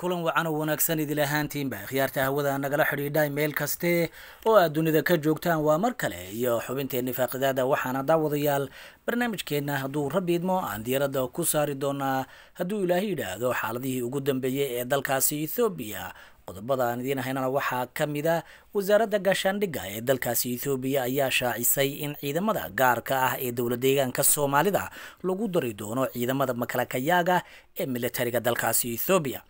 kulan wacan oo wanaagsan idil ahaantiinba khiyaarta hawada nagala xidhiidhay meel kaste oo aad dunida ka joogtaan waa mar kale iyo xubinteenni faaqidaada waxaana daawadayaal barnaamijkeenna hadduu rabbi idmo aan diyaradda ku saari doonaa hadduu ilaah yidhaahdo xaaladihii ugu dambeeyey ee dalkaasi ethoobiya qodobada aan idiin haynana waxaa ka mid a ah wasaaradda gaashaandhigga ee dalkaasi ethoobiya ayaa shaacisay in ciidamada gaarka ah ee dowla deegaanka soomaalida lagu dari doono ciidamada makalakayaaga ee militariga dalkaasi ethoobiya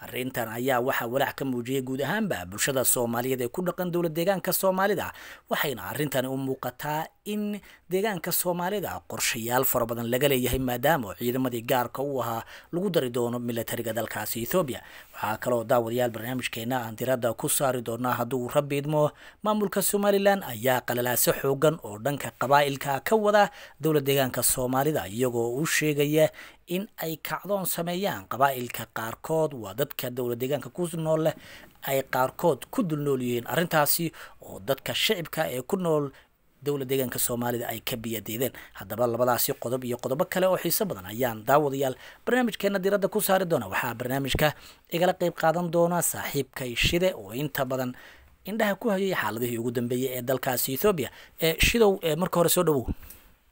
arrintan ayaa waxaa walaac ka muujiyay guud ahaanba bulshada soomaaliyeed ee ku dhaqan dowlad deegaanka soomaalida waxayna arrintani u muuqataa in deegaanka soomaalida qorshayaal fara badan laga leeyahay maadaama ciidamadii gaarka u ahaa lagu dari doono milatariga dalkaasi ethoobiya waxaa kaloo daawadayaal barnaamijkeena aan diradda ku saari doonaa hadduu rabbi idmo maamulka somalilan ayaa qalalaaso xoogan oo dhanka qabaa'ilka ka wada dowla deegaanka soomaalida iyagoo u sheegaya in ay kacdoon sameeyaan qabaa'ilka qaarkood waa dadka dowla deegaanka ku nool leh ay qaarkood ku dul nool yihiin arrintaasi oo dadka shicibka ee ku nool dowla deegaanka soomaalida ay ka biyadeedeen haddaba labadaasi qodob iyo qodobo kale oo xiiso badan ayaan daawadayaal barnaamijkeena diradda ku saari doona waxaa barnaamijka igala qeyb qaadan doona saaxiibkay shide oo inta badan indhaha ku hayay xaaladihii ugu dambeeyey ee dalkaasi ethoobiya ee shidow ee marka hore soo dhawow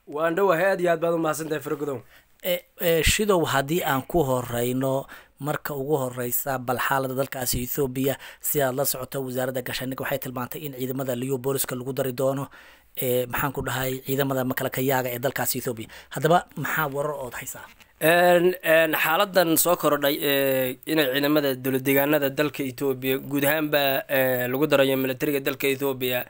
waan dhawahay aad iyo aad baad u mahadsantahay faragudow E, e, shidow haddii aan ku horeyno marka ugu horeysa bal xaalada dalkaasi ethoobiya si aad la socoto wasaaradda gaashaandhigga waxay tilmaantay in ciidamada booliska lagu dari doono e, maxaan ku dhahay ciidamada makalakayaaga ee dalkaasi ethoobiya haddaba maxaa warar ood haysaa xaaladan soo korodhay inay ciidamada dowlad deegaanada dalka ethoobiya guud ahaanba lagu darayo milatariga dalka ethoobiya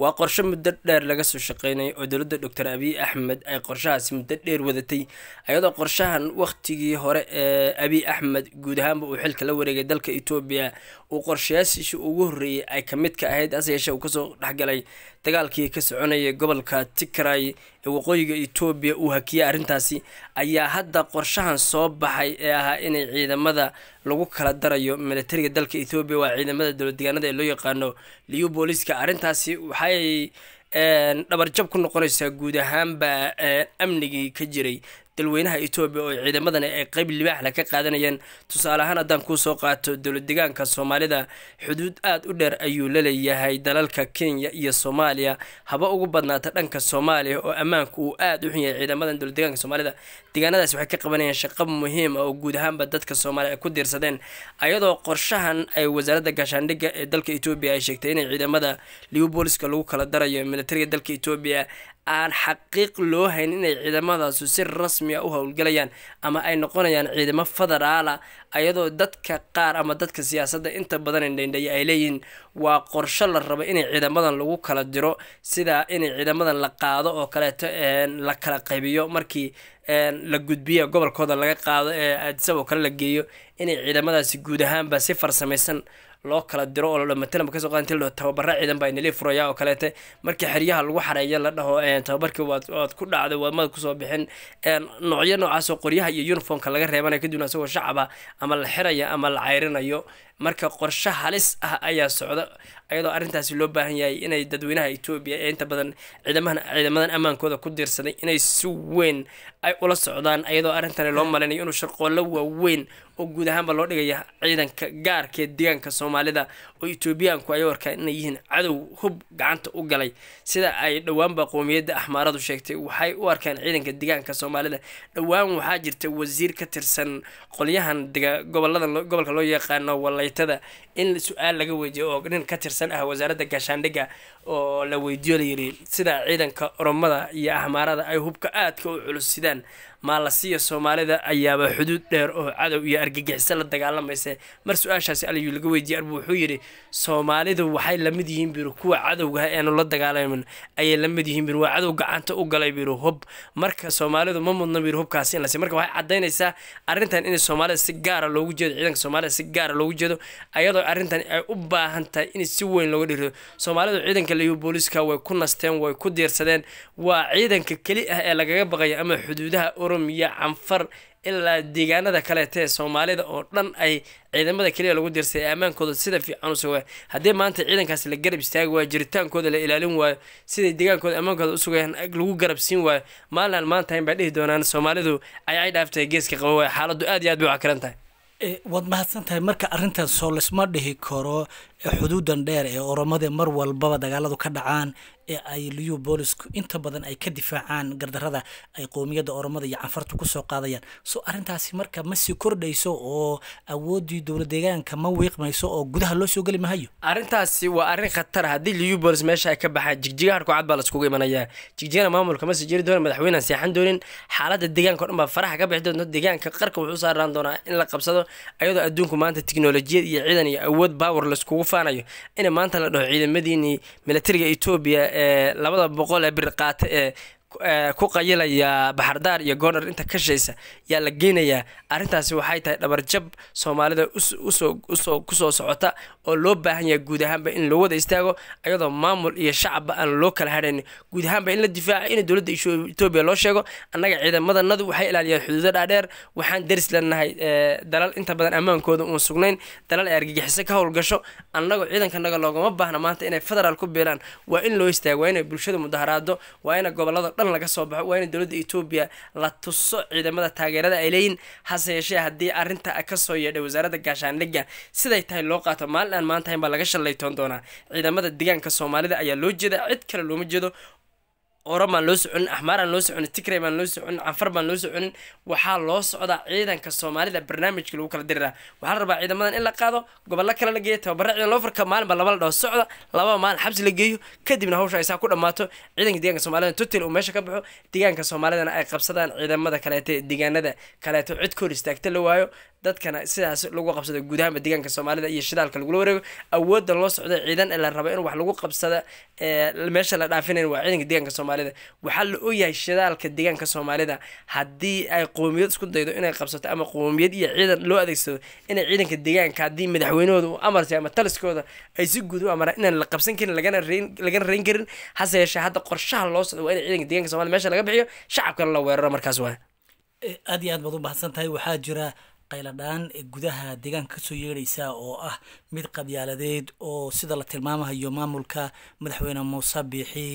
waa qorsho muddo dheer laga soo shaqeynaya oo dowladda doctor abiy axmed ay qorshahaasi muddo dheer wadatay ayadoo qorshahan wakhtigii hore ee abiy axmed guud ahaanba uu xilka la wareegay dalka etoobiya uu qorshayaashiisii ugu horreeyey ay ka mid ka ahayd hase yeeshee uu kasoo dhexgalay dagaalkii ka soconaya gobolka tikray ee waqooyiga etoobiya uu hakiyay arrintaasi ayaa hadda qorshahan soo baxay ee ahaa inay ciidamada lagu kala darayo milatariga dalka etoobiya waa ciidamada dowlad ee loo yaqaano liyu booliska arrintaasi waxaa waxay eh, dhabarjab ku noqonaysaa guud ahaanba eh, amnigii ka jiray dalweynaha etoobiya oo ciidamadan ay qeyb libaaxla ka qaadanayeen tusaale ahaan haddaan kuu soo qaato dowlad deegaanka soomaalida xuduud aada u dheer ayuu la leeyahay dalalka kenya iyo soomaaliya haba ugu badnaata dhanka soomaaliya oo ammaanku uu aada u xun yahay ciidamadan dowlad deegaanka soomaalida deegaanadaas waxay ka qabanayeen shaqo muhiima ah oo guud ahaanba dadka soomaaliya ay ku diirsadeen ayadoo qorshahan ay wasaaradda gaashaandhigga ee dalka etoobiya ay sheegtay inay ciidamada liverbooliska lagu kala darayo militariga dalka etoobiya aan xaqiiq loo hayn inay ciidamadaasi si rasmi a ah u howlgelayaan ama ay noqonayaan ciidamo federaala ayadoo dadka qaar ama dadka siyaasadda inta badan indhaindhaya ay leeyihiin waa qorsho la rabo inay ciidamadan lagu kala diro sidaa inay ciidamadan la qaado oo kaleeto la kala qaybiyo markii la gudbiya gobolkooda laga qaado ee oo kale la geeyo inay ciidamadaasi guud ahaanba si farsamaysan loo kala diro oo matalanba kasoo qaad inti tababara ciidan baa inali furaya oo kaleete markii xeryaha lagu xareeya la dhaho eh, tababarkii waad ku dhacday waadmada kusoo bixin eh, noocyo noocaasoo qoryaha iyo uniformka laga reebanaya kadibna isagoo shacaba ama la xiraya ama la cayrinayo marka qorsho halis ah ayaa socda iyadoo arrintaasi loo baahan yahay inay dadweynaha etoobiya ee inta badan ciidamahan ciidamadan ammaankooda ku diirsaday inay si weyn ay ula socdaan ayadoo arrintani loo malinayo inuu shaqoollo waaweyn oo guud ahaanba loo dhigaya ciidanka gaarkee deegaanka soomaalida oo etoobiyaanku ay warkaa inay yihiin cadow hub gacanta u galay sida ay dhowaanba qowmiyadda axmaaradu sheegtay waxay u arkaan ciidanka deegaanka soomaalida dhowaan waxaa jirta wasiir ka tirsan qolyahan gobolka loo yaqaano waytada in su-aal laga weydiiyo oo nin ka tirsan ah wasaaradda gaashaandhigga oo la weydiiyo layiri sida ciidanka oromada iyo ahmaarada ay hubka aadka u culus sidaan maalasiya soomaalida ayaaba xuduud dheer oo cadow iyo argagixiso la dagaalamaysa mar su-aashaasi aliyu laga weydiiyey arbu wuxuu yidhi soomaalidu waxay lamid yihiin biru kuwa cadowgaha ah eanu la dagaalamin ayay lamid yihiin biru waa cadow gacanta u galay biru hub marka soomaalidu ma mudna biru hubkaasi in la marka waxay caddaynaysaa arrintan in soomaalida si gaara ah loogu jeedo ciidanka soomaalida si gaara ah loogu jeedo ayadoo arrintan ay u baahan tahay in si weyn looga dhiriyo soomaalidu ciidanka liyu booliska way ku nasteen way ku diirsadeen waa ciidanka keli ah ee lagaga baqayo ama xuduudaha oro kurum iyo canfar ilaa deegaanada kaleeta ee soomaalida oo dhan ay ciidamada keliya lagu dirsa ee ammaankooda sida fiican u sugaya haddii maanta ciidankaasi la garab istaagi waayo jiritaankooda la ilaalin waayo siday deegaankooda ammaankooda usugayaan lagu garab siin waayo maalan maantahayn bay dhihi doonaan soomaalidu ayay dhaaftay geeska qaba waay xaaladdu aad iyo aad bay waakaran tahay eh, waad mahadsan tahay marka arrintan soo lasma dhihi karo xuduudan dheer ee oromada mar walbaba dagaaladu ka dhacaan ee ay liyu boolisku inta badan ay ka difaacaan gardarada ay qowmiyadda oromada iyo canfartu kusoo qaadayaan so arintaasi marka ma sii kordhayso oo awoodii dowla deegaanka ma wiiqmayso oo gudaha loo soo geli mahayo arintaasi waa arin khatar haddii liyu boolis meesha ay ka baxaan jigjiga harkucad baa laiskugu imanayaa jigjigana maamulka ma jiri doonin madaxweynean seexan doonin xaaladda deegaanka o dhan baa faraha ka bixi doonta deegaanka qarka wuxuu saaraan doonaa in la qabsado ayadoo adduunku maanta tiknolojiyad iyo ciidan iyo awood baawer laiskugu faanayo in maanta la dhaho ciidamadiinii milatariga etoobiya ee labada boqol ee bir qaata ee Eh, ku qayilayaa baxardaar iyo goordhar inta kashaysa yaa la geynayaa arrintaasi waxay tahay dhabarjab soomaalida usoo kusoo socota oo loo baahan yahay guud ahaanba in loo wada istaago iyadoo maamul iyo shacabba aan loo kala hadhayn guud ahaanba in la difaaco in dowladda etoobiya loo sheego annaga ciidamadanadu waxay ilaaliyaan xuduudo dhaadheer waxaan daris leenahay eh, dalal inta badan ammaankooda uun sugnayn dalal ay argagixiso ka howlgasho annagu ciidankanaga loogama baahna maanta inay federaal ku biilaan waa in loo istaago waa inay bulshada mudaharaado waa ina gobolada dhan laga soo baxo waa ina dowladda etoobiya la tuso ciidamada taageerada ay leeyihin hase yeeshee haddii arrinta kasoo yeedhay wasaaradda gaashaandhigga siday tahay loo qaato maalin aan maanta hayn baa laga shallaytoon doonaa ciidamada deegaanka soomaalida ayaa loo jeeda cid kale looma jeedo orab baan loo soconin axmaar aan loo soconin tigray baan loo soconin canfar baan loo soconin waxaa loo socdaa ciidanka soomaalida barnaamijka lagu kala dirira waxaa la rabaa ciidamadan in la qaado gobollo kale la geeyo tababaro ciidan loo farka maalinba laba la dhao socda labada maalin xabsi la geeyo kadibna hawsha aysaa ku dhammaato ciidanka deeganka soomaalida total uu meesha ka baxo deegaanka soomaalidana ay qabsadaan ciidamada kaleete deegaanada kaleeto cidkoor istaagta la waayo dadkana sidaas lagu qabsado guud deegaanka soomaalida iyo shidaalka lagula wareego awoodda loo socda ciidan ee la rabo in wax lagu qabsada meesha la dhaafinayn waa ciidanka deegaanka soomaalida soomaalida waxaa la ogyahay shidaalka deegaanka soomaalida haddii ay qoomiyad isku daydo inay qabsato ama qoomiyad iyo ciidan loo adeegsado inay ciidanka deegaanka haddii madaxweynahooda uu amartay ama taliskooda ay si guud u amaraan inaan la qabsan karin lagana reyn karin hase yeeshee hadda qorshaha loo socdo waa ina ciidanka deegaanka somalida meesha laga bixiyo shacabkana la weeraro markaas waa e, aad iyo aad baad u baxsan tahay waxaa jira qayladhaan gudaha deegaanka kasoo yeedhaysa oo ah mid qabyaaladeed oo sida la tilmaamahayo maamulka madaxweyne muuse biixi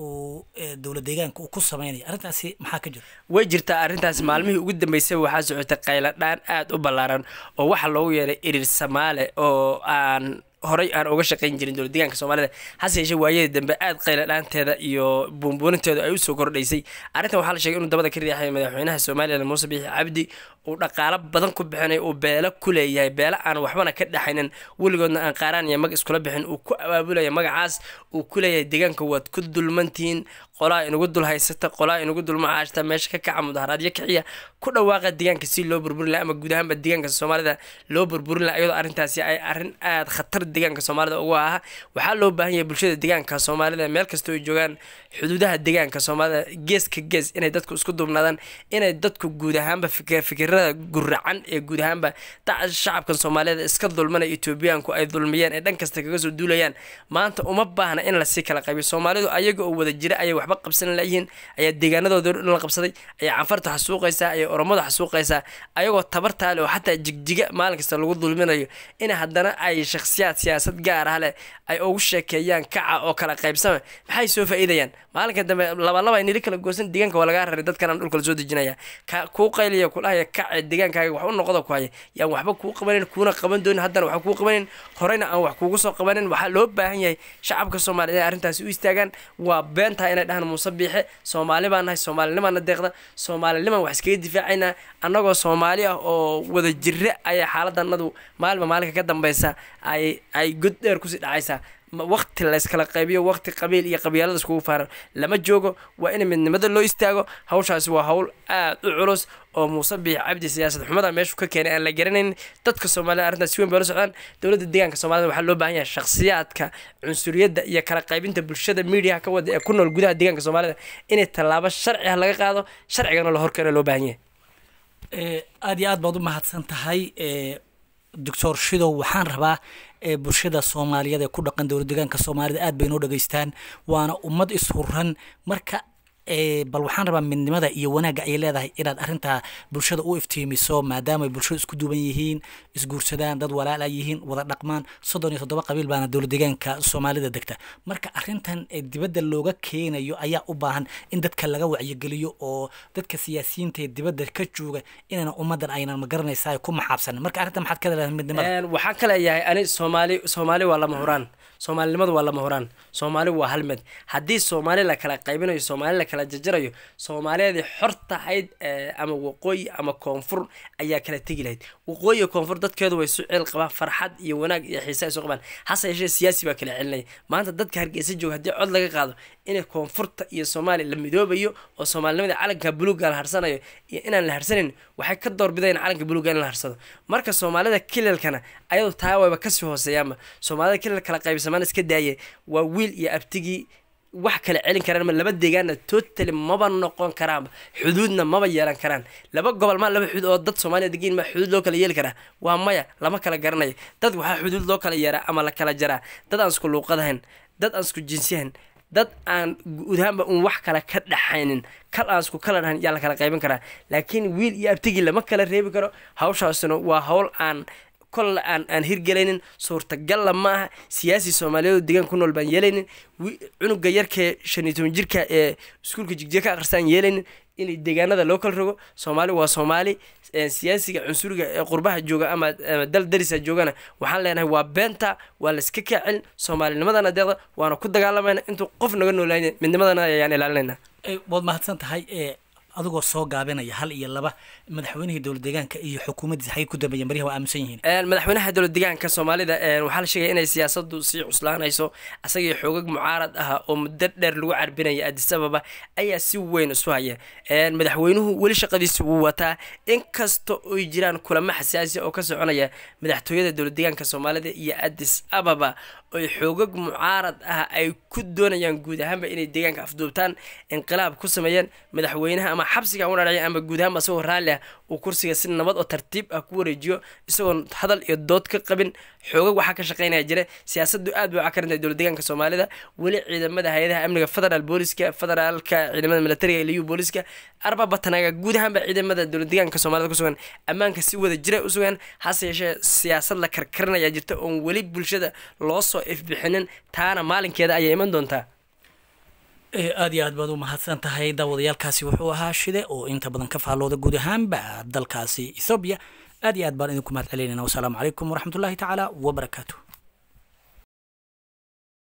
uu dowlad deegaanka uu ku sameynaya arrintaasi maxaa ka jira way jirtaa arrintaas maalmihii ugu dambeysay waxaa socotay qayladhaan aada u ballaaran oo waxaa loogu yeeray erir samaale oo aan horey aan uga shaqeyn jirin dowlad deegaanka soomaalida hase yeeshee waayada dambe aada qayladhaanteeda iyo buunbuuninteedu ay usoo kordhaysay arrintan waxaa la sheegay inuu dabada ka riixay madaxweynaha somalilan muuse biixi cabdi uu dhaqaalo badan ku bixinay uu beelo ku leeyahay beelo aan waxbana ka dhaxaynin weligoodna aan qaaraan iyo mag iskula bixin uu ku abaabulaya magacaas uu ku leeyahay deegaanka waad ku dulmantihiin qolaa inugu dul haysata qolaa inugu dul macaashta meesha ka kaca mudaharaadyo kiciya ku dhawaaqa deegaanka si loo burburin laha ama guud ahaanba deegaanka soomaalida loo burburin laha iyadoo arrintaasi ay arrin aada khatar deegaanka soomaalida ugu aha waxaa loo baahan yahay bulshada deegaanka soomaalida meel kasta oo joogaan xuduudaha deegaanka soomaalida geeska gees inay dadku isku duubnaadaan inay dadku guud ahaanba fikirada tirada guracan ee guud ahaanba shacabkan soomaaliyeed iska dulmana etoobiyaanku ay dulmiyeen ee dhan kasta kaga soo duulayaan maanta uma baahna in lasii kala qaybiyo soomaalidu ayaga oo wada jira ayay waxba qabsan layihiin ayaa deegaanadooda dhan la qabsaday ayaa canfarta xasuuqaysaa ayay oromadu xasuuqaysaa ayagoo tabartaa oo xataa jigjiga maalin kasta lagu dulminayo in haddana ay shakhsiyaad siyaasad gaar ah leh ay ugu sheekeeyaan kaca oo kala qaybsama maxay soo faa maalinka dambe labalaba nili kala goosan deegaanka waa lagaa raray dadkan aan dhulka la soo dejinaya kuu qayliya kudhahaya kac deegaankaaga wax u noqda ku haya yaan waxba kuu qabanayn kuuna qaban doonin haddana wax kuu qabanan horeyna aan wax kuugu soo qabanayn waxaa loo baahan yahay shacabka soomaliya inay arrintaasi u istaagaan waa beentaha inay dhahaan muuse biixe soomaali baan nahay soomaalinimaana deeqda soomaalinimaan wax iskaga difaacaynaa annagoo soomaali ah oo wada jire ayaa xaaladanadu maalma maalinka ka dambeysa ay ay god dheer kusii dhacaysaa waqti layskala qaybiyo waqti qabiil iyo qabyaalada iskugu faaran lama joogo waa in midnimada loo istaago hawshaasi waa hawl aada u culus oo muuse biix cabdi siyaasad xumada meeshu ka keenay aan la garanayn dadka soomaalida arrintaas si weyn bay la socdaan dowladda deegaanka soomaalida waxaa loo baahan yahay shakhsiyaadka cunsuriyadda iyo kala qaybinta bulshada miidiyaha ka wada ee ku nool gudaha deegaanka soomaalida inay tallaabo sharci ah laga qaado sharcigana la horkeena loo baahan yahay aada iyo aad baad u mahadsan tahay doctor shidow waxaan rabaa ee bulshada soomaaliyeed ee ku dhaqan dowla deegaanka soomaalida aad bay noo dhegaystaan waana ummad ishuran marka bal waxaan rabaa midnimada iyo wanaagga ay leedahay inaad arinta bulshada u iftiimiso maadaama bulshada isku duuban yihiin isguursadaan dad walaala yihiin wada dhaqmaan soddon iyo toddoba qabiil baana dowla deegaanka soomaalida degta marka arintan dibadda looga keenayo ayaa u baahan in dadka laga wacyigeliyo oo dadka siyaasiyiinta ee dibadda ka jooga inaan ummadan aynan magaranaysaa ku maxaabsan marka arrintan maxaad ka midnimada waxaa kale yahay ani soomaali soomaali waa lama huraan soomaalinimadu waa lama horaan soomaali waa halmed haddii soomaali la kala qaybinayo soomaali la kala jarjarayo soomaaliyeedii xortahayd eh, ama waqooyi ama koonfur ayaa kala tegi lahayd waqooyi iyo koonfur dadkeedu way ceel qabaan farxad iyo wanaag iyo xiise ay soo qabaan hase yeeshee siyaasi baa kala celinaya maanta dadka hargeysa jooga haddii cod laga qaado inay koonfurta iyo soomaaliya la midoobayo oo soomaalinimada calanka buluuga la harsanayo iyo inaan la harsanin waxay ka doorbideen calanka buluuga in la harsado marka soomaalida kililkana ayado taa wayba kasii hooseeyaanba soomaalida kilil kala qaybsamaan iska daaye waa wiil iyo abtigii wax kale celin karaan laba deegaanna totaly maba noqon karaanba xuduudna maba yeelan karaan laba gobol maa laba xuduud oo dad soomaaliya degiin maa xuduud loo kala yeeli karaa waa maya lama kala garanayo dad waxaa xuduud loo kala yeeraa ama la kala jaraa dad aan isku luuqadahayn dad aan isku jinsiyahayn dad aan guudahaanba uun wax kale ka dhaxaynin kal aansku kala dhahan yaa la kala qaybin karaa laakiin wiil iyo abtigi lama kala reebi karo hawshaasuna waa howl aan kolle aan aan hirgelaynin suurtagalla ma aha siyaasi soomaaliyeed oo deegaan ku nool baan yeelaynin cunuga yarkee shan iyo toban jirka ee iskuulka jigjiga ka akhristaan yeelaynin inay deegaanada loo kala rogo soomaali waa soomaali siyaasiga cunsuriga ee qurbaha jooga ama dal darisa joogana waxaan leenahay waa beenta waa layska kaacin soomaalinimadana adeeda waana ku dagaalamayna intuu qof naga noolayn midnimadana ayaan ilaalinayna waad mahadsan tahay adigoo soo gaabanaya hal iyo laba madaxweynihii dowlad deegaanka iyo xukuumaddiisa xagey ku dambeeyeen baryaha waa aaminsan yihiin madaxweynaha dowlad deegaanka soomaalida waxaa la sheegaya inay siyaasaddu sii cuslaanayso asagii xoogag mucaarad ah oo muddo dheer lagu carbinaya addis ababa ayaa si weyn isu haya madaxweynuhu weli shaqadiisa wuu wataa inkasta oy jiraan kulamaha siyaasiya oo ka soconaya madaxtooyada dowlad deegaanka soomaalida iyo addis ababa oy xoogag mucaarad ah ay ku doonayaan guud ahaanba inay deegaanka afduubtaan inqilaab ku sameeyeen madaxweynaha ama xabsiga u dhacay ama guud ahaanba isagoo raalli ah uu kursiga si nabad oo tartiib ah ku wareejiyo isagoon hadal iyo dood ka qabin xoogag waxaa ka shaqeynaya jira siyaasadu aad bay u cakarintahay dowla deegaanka soomaalida weli ciidamada hay-adaha amniga federaal booliska federaalka ciidamada militariga liyu booliska arbabatanaga guud ahaanba ciidamada dowla deegaanka soomaalida kusugan ammaanka si wada jira u sugan hase yeeshee siyaasad la karkarinaya jirta oon weli bulshada loo soo ifbixinin taana maalinkeeda ayay iman doontaa aada iyo aad baad u mahadsan tahay daawadayaalkaasi wuxuu ahaa shide oo inta badan ka faallooda guud ahaanba dalkaasi ethoobiya aad iyo aad baan idinku mahad celinayna wasalaamu calaykum waraxmatullaahi tacaala wabarakaatu